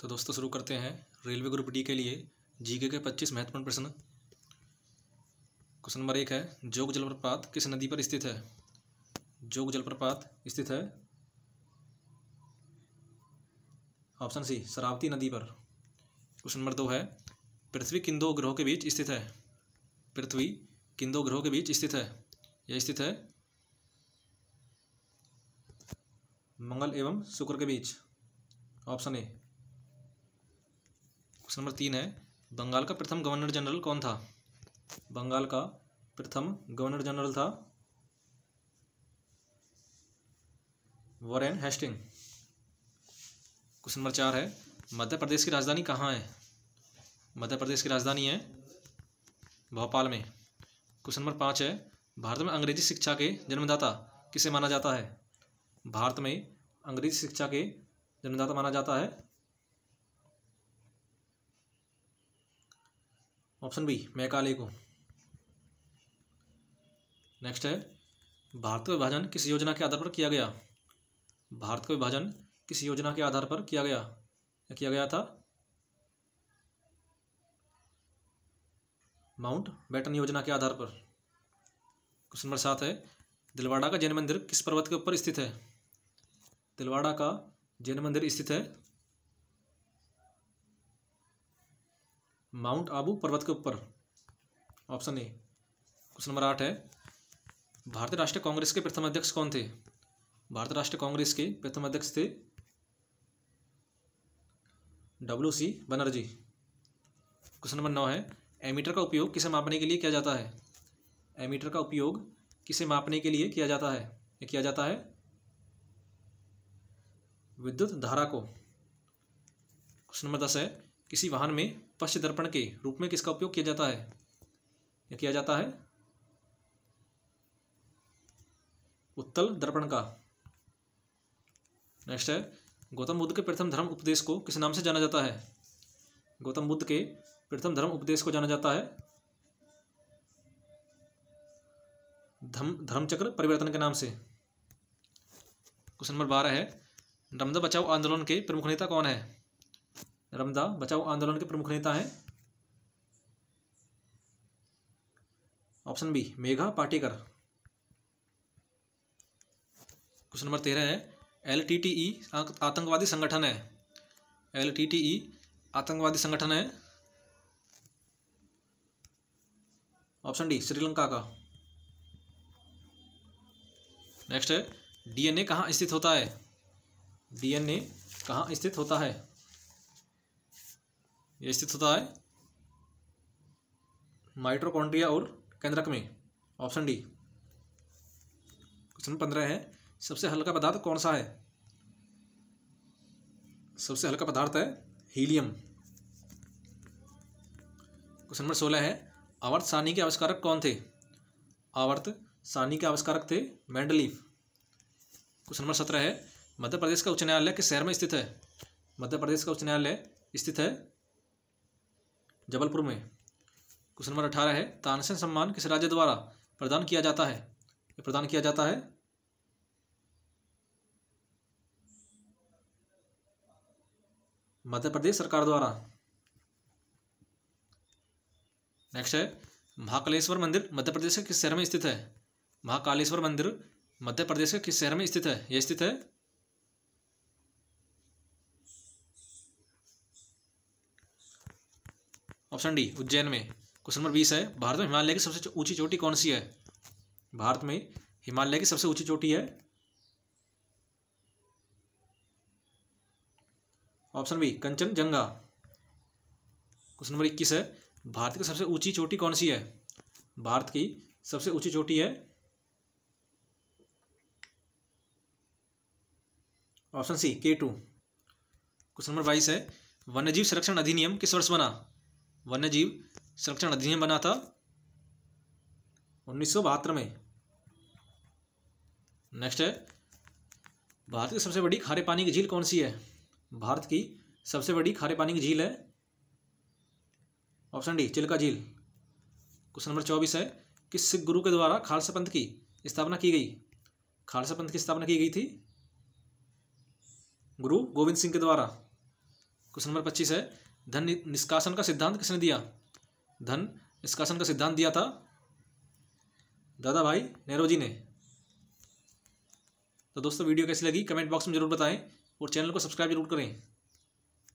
तो दोस्तों शुरू करते हैं रेलवे ग्रुप डी के लिए जीके के पच्चीस महत्वपूर्ण प्रश्न क्वेश्चन नंबर एक है जोग जलप्रपात किस नदी पर स्थित है जोग जलप्रपात स्थित है ऑप्शन सी शरावती नदी पर क्वेश्चन नंबर दो है पृथ्वी किन दो ग्रहों के बीच स्थित है पृथ्वी किन दो ग्रहों के बीच स्थित है यह स्थित है मंगल एवं शुक्र के बीच ऑप्शन ए क्वेश्चन नंबर तीन है बंगाल का प्रथम गवर्नर जनरल कौन था बंगाल का प्रथम गवर्नर जनरल था वॉरेन हेस्टिंग क्वेश्चन नंबर चार है मध्य प्रदेश की राजधानी कहाँ है मध्य प्रदेश की राजधानी है भोपाल में क्वेश्चन नंबर पाँच है भारत में अंग्रेजी शिक्षा के जन्मदाता किसे माना जाता है भारत में अंग्रेजी शिक्षा के जन्मदाता माना जाता है ऑप्शन बी मैकाले को नेक्स्ट है भारत का विभाजन किस योजना के आधार पर किया गया भारत का विभाजन किस योजना के आधार पर किया गया किया गया था माउंट बैटन योजना के आधार पर क्वेश्चन नंबर सात है दिलवाड़ा का जैन मंदिर किस पर्वत के ऊपर स्थित है दिलवाड़ा का जैन मंदिर स्थित है माउंट आबू पर्वत के ऊपर ऑप्शन ए क्वेश्चन नंबर आठ है भारतीय राष्ट्रीय कांग्रेस के प्रथम अध्यक्ष कौन थे भारतीय राष्ट्रीय कांग्रेस के प्रथम अध्यक्ष थे W C Banerjee question number नौ है एमीटर का उपयोग किसे मापने के लिए किया जाता है एमीटर का उपयोग किसे मापने के लिए किया जाता है या किया जाता है विद्युत धारा को क्वेश्चन नंबर दस है किसी वाहन में पश्च दर्पण के रूप में किसका उपयोग किया जाता है या किया जाता है उत्तल दर्पण का नेक्स्ट है गौतम बुद्ध के प्रथम धर्म उपदेश को किस नाम से जाना जाता है गौतम बुद्ध के प्रथम धर्म उपदेश को जाना जाता है धर्म धर्मचक्र परिवर्तन के नाम से क्वेश्चन नंबर बारह है नर्मदा बचाओ आंदोलन के प्रमुख नेता कौन है रमदा बचाओ आंदोलन के प्रमुख नेता हैं option B Megha Patekar question number तेरह है एल टी टी ई आतंकवादी संगठन है एल टी टी ई आतंकवादी संगठन है ऑप्शन डी श्रीलंका का नेक्स्ट है डीएनए कहाँ स्थित होता है डीएनए कहाँ स्थित होता है ये स्थित होता है माइट्रोकॉन्ड्रिया और केंद्रक में ऑप्शन डी क्वेश्चन पंद्रह है सबसे हल्का पदार्थ कौन सा है सबसे हल्का पदार्थ है हीलियम क्वेश्चन नंबर सोलह है आवर्त सानी के आविष्कारक कौन थे आवर्त सानी के आविष्कारक थे मैंडलीफ क्वेश्चन नंबर सत्रह है मध्य प्रदेश का उच्च न्यायालय किस शहर में स्थित है मध्य प्रदेश का उच्च न्यायालय स्थित है जबलपुर में क्वेश्चन नंबर अठारह है तानसेन सम्मान किस राज्य द्वारा प्रदान किया जाता है प्रदान किया जाता है मध्य प्रदेश सरकार द्वारा नेक्स्ट है महाकालेश्वर मंदिर मध्य प्रदेश के किस शहर में स्थित है महाकालेश्वर मंदिर मध्य प्रदेश के किस शहर में स्थित है यह स्थित है ऑप्शन डी उज्जैन में क्वेश्चन नंबर बीस है भारत में हिमालय की सबसे ऊंची चोटी कौन सी है भारत में हिमालय की सबसे ऊंची चोटी है option B Kanchenjunga question number इक्कीस है भारत की सबसे ऊंची चोटी कौन सी है भारत की सबसे ऊंची चोटी है ऑप्शन सी के टू क्वेश्चन नंबर बाईस है वन्यजीव संरक्षण अधिनियम किस वर्ष बना वन्य जीव संरक्षण अधिनियम बना था उन्नीस में नेक्स्ट है भारत की सबसे बड़ी खारे पानी की झील कौन सी है भारत की सबसे बड़ी खारे पानी की झील है ऑप्शन डी चिल्का झील क्वेश्चन नंबर चौबीस है कि सिख गुरु के द्वारा खालसा पंथ की स्थापना की गई खालसा पंथ की स्थापना की गई थी गुरु गोविंद सिंह के द्वारा क्वेश्चन नंबर पच्चीस है धन निष्कासन का सिद्धांत किसने दिया धन निष्कासन का सिद्धांत दिया था दादा भाई नेहरू जी ने तो दोस्तों वीडियो कैसी लगी कमेंट बॉक्स में जरूर बताएं और चैनल को सब्सक्राइब जरूर करें